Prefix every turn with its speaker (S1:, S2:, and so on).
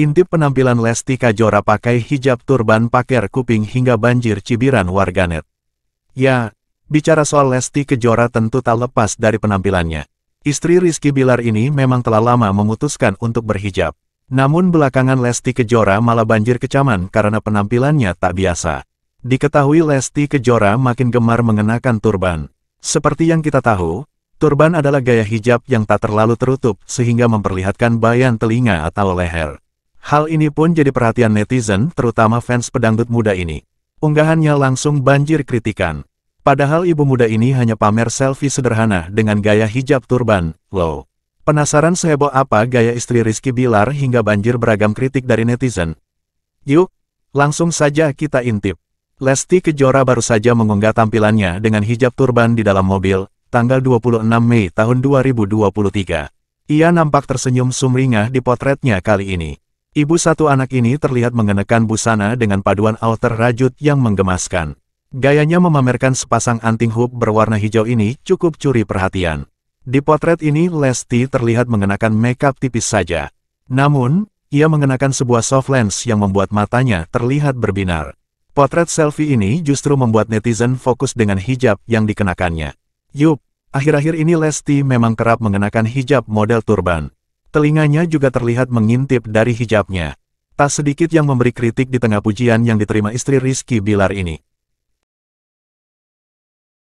S1: Intip penampilan Lesti Kajora pakai hijab turban paker kuping hingga banjir cibiran
S2: warganet. Ya, bicara soal Lesti Kejora tentu tak lepas dari penampilannya. Istri Rizky Bilar ini memang telah lama memutuskan untuk berhijab. Namun belakangan Lesti Kejora malah banjir kecaman karena penampilannya tak biasa. Diketahui Lesti Kejora makin gemar mengenakan turban. Seperti yang kita tahu, turban adalah gaya hijab yang tak terlalu tertutup sehingga memperlihatkan bayan telinga atau leher. Hal ini pun jadi perhatian netizen, terutama fans pedangdut muda ini. Unggahannya langsung banjir kritikan. Padahal ibu muda ini hanya pamer selfie sederhana dengan gaya hijab turban, low. Penasaran seheboh apa gaya istri Rizky Bilar hingga banjir beragam kritik dari netizen? Yuk, langsung saja kita intip. Lesti Kejora baru saja mengunggah tampilannya dengan hijab turban di dalam mobil, tanggal 26 Mei tahun 2023. Ia nampak tersenyum sumringah di potretnya kali ini. Ibu satu anak ini terlihat mengenakan busana dengan paduan outer rajut yang menggemaskan. Gayanya memamerkan sepasang anting hub berwarna hijau ini cukup curi perhatian. Di potret ini Lesti terlihat mengenakan makeup tipis saja. Namun, ia mengenakan sebuah soft lens yang membuat matanya terlihat berbinar. Potret selfie ini justru membuat netizen fokus dengan hijab yang dikenakannya. Yup, akhir-akhir ini Lesti memang kerap mengenakan hijab model turban. Telinganya juga terlihat mengintip dari hijabnya.
S1: Tak sedikit yang memberi kritik di tengah pujian yang diterima istri Rizky Bilar ini.